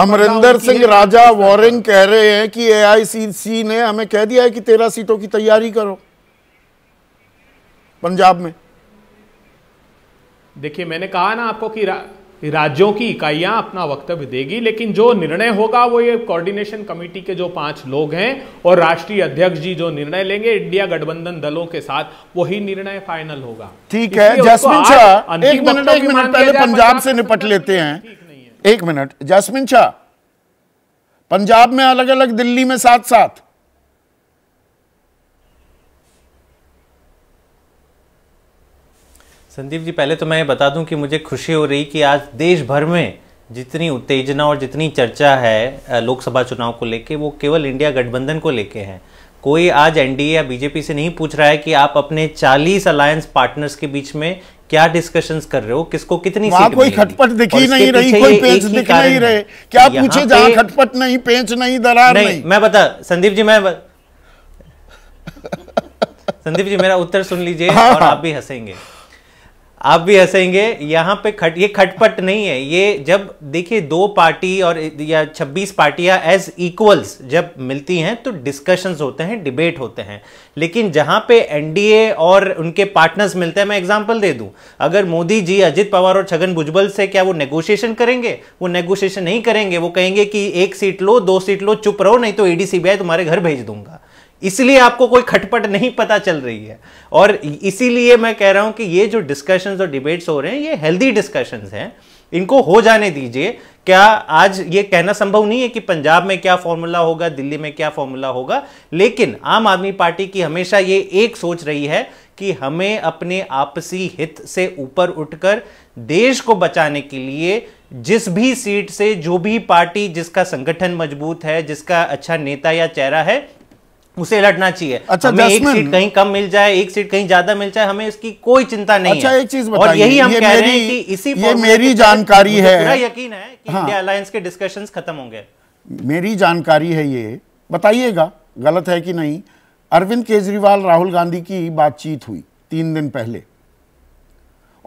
अमरिंदर सिंह राजा warring कह रहे हैं कि एआईसीसी ने हमें कह दिया है कि तेरह सीटों की तैयारी करो पंजाब में देखिए मैंने कहा ना आपको कि रा, राज्यों की इकाइयां अपना वक्तव्य देगी लेकिन जो निर्णय होगा वो ये कोऑर्डिनेशन कमेटी के जो पांच लोग हैं और राष्ट्रीय अध्यक्ष जी जो निर्णय लेंगे इंडिया गठबंधन दलों के साथ वही निर्णय फाइनल होगा ठीक है जसमिन शाह एक मिनट पहले पंजाब से निपट लेते हैं एक मिनट जैस्मिन शाह पंजाब में अलग अलग दिल्ली में साथ साथ संदीप जी पहले तो मैं बता दूं कि मुझे खुशी हो रही कि आज देश भर में जितनी उत्तेजना और जितनी चर्चा है लोकसभा चुनाव को लेके वो केवल इंडिया गठबंधन को लेके हैं कोई आज एनडीए या बीजेपी से नहीं पूछ रहा है कि आप अपने 40 अलायंस पार्टनर्स के बीच में क्या डिस्कशंस कर रहे हो किसको कितनी सीट कोई खटपट दिखी नहीं रही कोई पेंच दिख नहीं रहे क्या पूछे जहां खटपट नहीं पेंच नहीं दरार नहीं, नहीं। मैं बता संदीप जी मैं संदीप जी मेरा उत्तर सुन लीजिए हाँ, और हाँ। आप भी हंसेंगे आप भी हंसेंगे यहाँ पे खट ये खटपट नहीं है ये जब देखिए दो पार्टी और या 26 पार्टियां एज इक्वल्स जब मिलती हैं तो डिस्कशंस होते हैं डिबेट होते हैं लेकिन जहाँ पे एनडीए और उनके पार्टनर्स मिलते हैं मैं एग्जांपल दे दूं अगर मोदी जी अजित पवार और छगन भुजबल से क्या वो नेगोशिएशन करेंगे वो नेगोशिएशन नहीं करेंगे वो कहेंगे कि एक सीट लो दो सीट लो चुप रहो नहीं तो ए तुम्हारे घर भेज दूंगा इसलिए आपको कोई खटपट नहीं पता चल रही है और इसीलिए मैं कह रहा हूं कि ये जो डिस्कशंस और डिबेट्स हो रहे हैं ये हेल्दी डिस्कशंस हैं इनको हो जाने दीजिए क्या आज ये कहना संभव नहीं है कि पंजाब में क्या फॉर्मूला होगा दिल्ली में क्या फॉर्मूला होगा लेकिन आम आदमी पार्टी की हमेशा ये एक सोच रही है कि हमें अपने आपसी हित से ऊपर उठकर देश को बचाने के लिए जिस भी सीट से जो भी पार्टी जिसका संगठन मजबूत है जिसका अच्छा नेता या चेहरा है उसे लड़ना चाहिए अच्छा हमें एक सीट कहीं कम मिल जाए एक सीट कहीं ज्यादा मिल जाए हमें इसकी कोई चिंता नहीं अच्छा, है एक चीज और यही हम कह रहे हैं कि इसी ये मेरी जानकारी है पूरा यकीन है कि हाँ, इंडिया अलायंस के डिस्कशन खत्म होंगे मेरी जानकारी है ये बताइएगा गलत है कि नहीं अरविंद केजरीवाल राहुल गांधी की बातचीत हुई तीन दिन पहले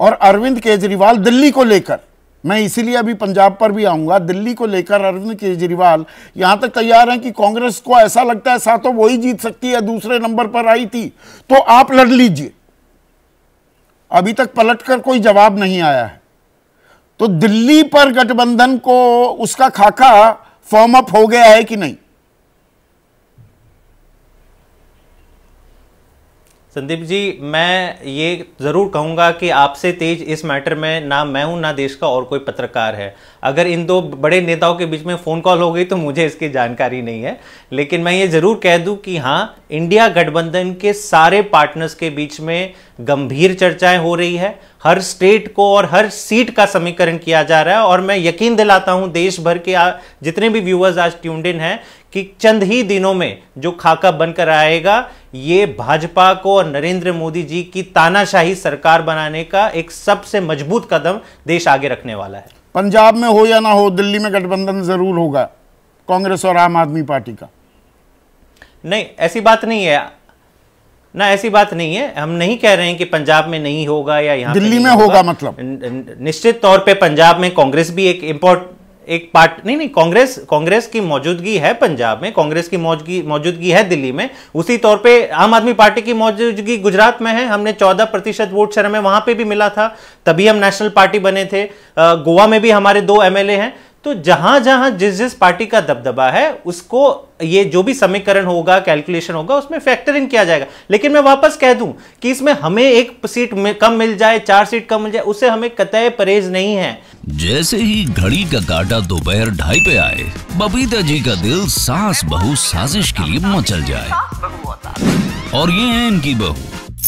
और अरविंद केजरीवाल दिल्ली को लेकर मैं इसीलिए अभी पंजाब पर भी आऊंगा दिल्ली को लेकर अरविंद केजरीवाल यहां तक तैयार हैं कि कांग्रेस को ऐसा लगता है सातों वही जीत सकती है दूसरे नंबर पर आई थी तो आप लड़ लीजिए अभी तक पलट कर कोई जवाब नहीं आया है तो दिल्ली पर गठबंधन को उसका खाका फॉर्म अप हो गया है कि नहीं संदीप जी मैं ये ज़रूर कहूँगा कि आपसे तेज इस मैटर में ना मैं हूँ ना देश का और कोई पत्रकार है अगर इन दो बड़े नेताओं के बीच में फ़ोन कॉल हो गई तो मुझे इसकी जानकारी नहीं है लेकिन मैं ये ज़रूर कह दूँ कि हाँ इंडिया गठबंधन के सारे पार्टनर्स के बीच में गंभीर चर्चाएं हो रही है हर स्टेट को और हर सीट का समीकरण किया जा रहा है और मैं यकीन दिलाता हूं देश भर के आ, जितने भी व्यूअर्स आज ट्यून्ड इन हैं कि चंद ही दिनों में जो खाका बनकर आएगा ये भाजपा को और नरेंद्र मोदी जी की तानाशाही सरकार बनाने का एक सबसे मजबूत कदम देश आगे रखने वाला है पंजाब में हो या ना हो दिल्ली में गठबंधन जरूर होगा कांग्रेस और आम आदमी पार्टी का नहीं ऐसी बात नहीं है ना ऐसी बात नहीं है हम नहीं कह रहे हैं कि पंजाब में नहीं होगा या यहाँ दिल्ली में होगा, होगा मतलब निश्चित तौर पे पंजाब में कांग्रेस भी एक इम्पोर्ट एक पार्ट नहीं नहीं कांग्रेस कांग्रेस की मौजूदगी है पंजाब में कांग्रेस की मौजूदगी है दिल्ली में उसी तौर पे आम आदमी पार्टी की मौजूदगी गुजरात में है हमने 14 प्रतिशत वोट शेयर में वहां पे भी मिला था तभी हम नेशनल पार्टी बने थे गोवा में भी हमारे दो एमएलए हैं तो जहां जहां जिस जिस पार्टी का दबदबा है उसको ये जो भी समीकरण होगा कैलकुलेशन होगा उसमें फैक्टर इन किया जाएगा लेकिन मैं वापस कह दूं कि इसमें हमें एक सीट में कम मिल जाए चार सीट कम मिल जाए उसे हमें कतय परहेज नहीं है जैसे ही घड़ी का काटा दोपहर ढाई पे आए बबीता जी का दिल सास बहु साजिश के लिए मचल जाए और ये है इनकी बहू